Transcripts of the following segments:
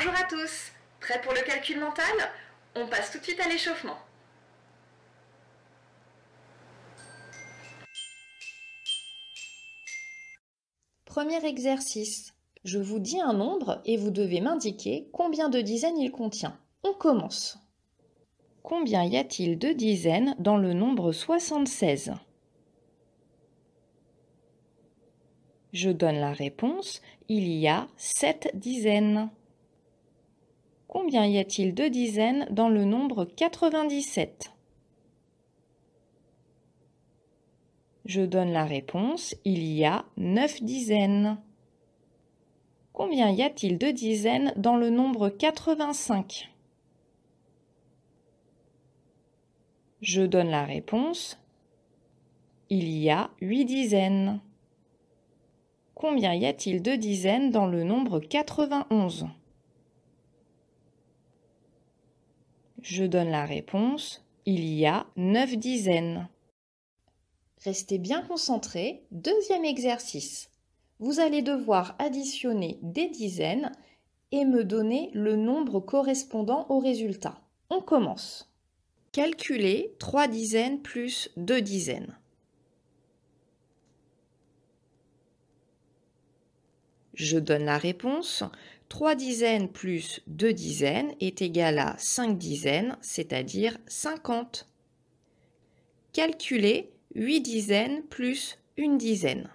Bonjour à tous Prêt pour le calcul mental On passe tout de suite à l'échauffement. Premier exercice. Je vous dis un nombre et vous devez m'indiquer combien de dizaines il contient. On commence. Combien y a-t-il de dizaines dans le nombre 76 Je donne la réponse. Il y a 7 dizaines combien y a-t-il de dizaines dans le nombre 97 Je donne la réponse, il y a 9 dizaines. Combien y a-t-il de dizaines dans le nombre 85 Je donne la réponse, il y a 8 dizaines. Combien y a-t-il de dizaines dans le nombre 91 Je donne la réponse. Il y a 9 dizaines. Restez bien concentrés. Deuxième exercice. Vous allez devoir additionner des dizaines et me donner le nombre correspondant au résultat. On commence. Calculez 3 dizaines plus 2 dizaines. Je donne la réponse. 3 dizaines plus 2 dizaines est égal à 5 dizaines, c'est-à-dire 50. Calculez 8 dizaines plus 1 dizaine.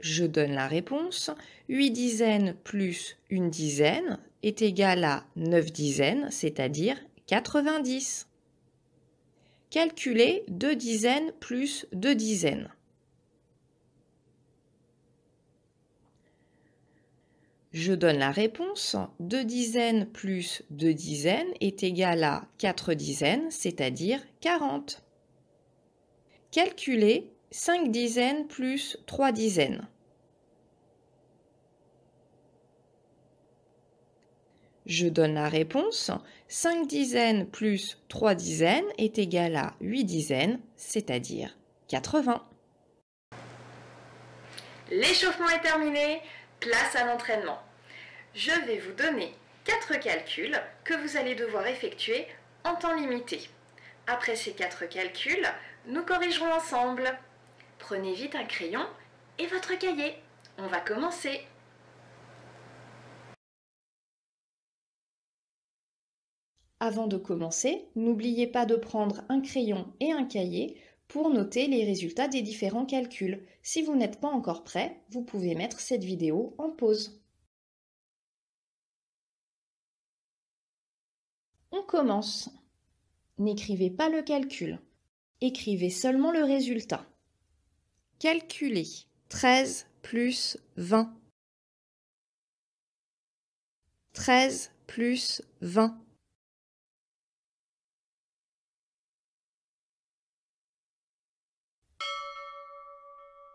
Je donne la réponse. 8 dizaines plus 1 dizaine est égal à 9 dizaines, c'est-à-dire 90. Calculez 2 dizaines plus 2 dizaines. je donne la réponse. 2 dizaines plus 2 dizaines est égal à 4 dizaines, c'est-à-dire 40. Calculez 5 dizaines plus 3 dizaines. Je donne la réponse. 5 dizaines plus 3 dizaines est égal à 8 dizaines, c'est-à-dire 80. L'échauffement est terminé. Place à l'entraînement. Je vais vous donner 4 calculs que vous allez devoir effectuer en temps limité. Après ces 4 calculs, nous corrigerons ensemble. Prenez vite un crayon et votre cahier. On va commencer. Avant de commencer, n'oubliez pas de prendre un crayon et un cahier pour noter les résultats des différents calculs. Si vous n'êtes pas encore prêt, vous pouvez mettre cette vidéo en pause. On commence. N'écrivez pas le calcul. Écrivez seulement le résultat. Calculez 13 plus 20. 13 plus 20.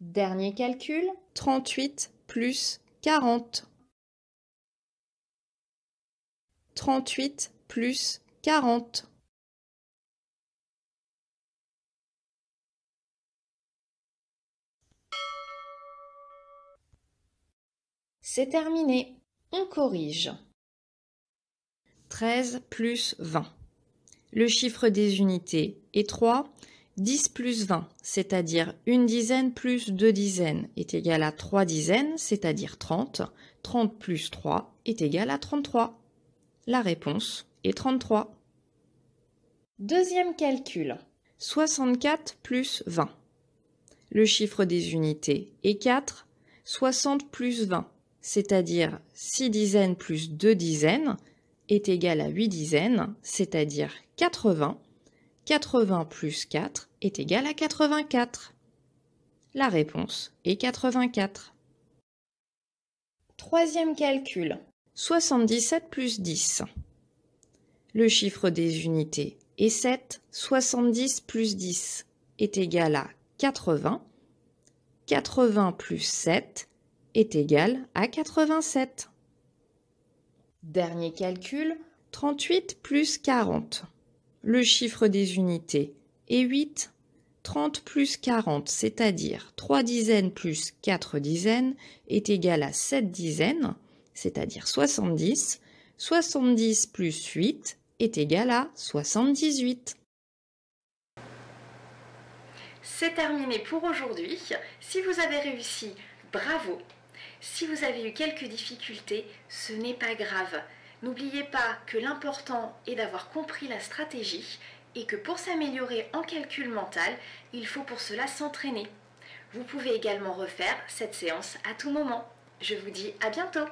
Dernier calcul, 38 plus 40. 38 plus 40. C'est terminé. On corrige. 13 plus 20. Le chiffre des unités est 3. 10 plus 20, c'est-à-dire une dizaine plus deux dizaines est égal à trois dizaines, c'est-à-dire 30. 30 plus 3 est égal à 33. La réponse est 33. Deuxième calcul. 64 plus 20. Le chiffre des unités est 4. 60 plus 20, c'est-à-dire 6 dizaines plus deux dizaines, est égal à 8 dizaines, c'est-à-dire 80. 80 plus 4 est égal à 84. La réponse est 84. Troisième calcul. 77 plus 10. Le chiffre des unités est 7. 70 plus 10 est égal à 80. 80 plus 7 est égal à 87. Dernier calcul, 38 plus 40 le chiffre des unités est 8, 30 plus 40, c'est-à-dire 3 dizaines plus 4 dizaines, est égal à 7 dizaines, c'est-à-dire 70. 70 plus 8 est égal à 78. C'est terminé pour aujourd'hui. Si vous avez réussi, bravo. Si vous avez eu quelques difficultés, ce n'est pas grave. N'oubliez pas que l'important est d'avoir compris la stratégie et que pour s'améliorer en calcul mental, il faut pour cela s'entraîner. Vous pouvez également refaire cette séance à tout moment. Je vous dis à bientôt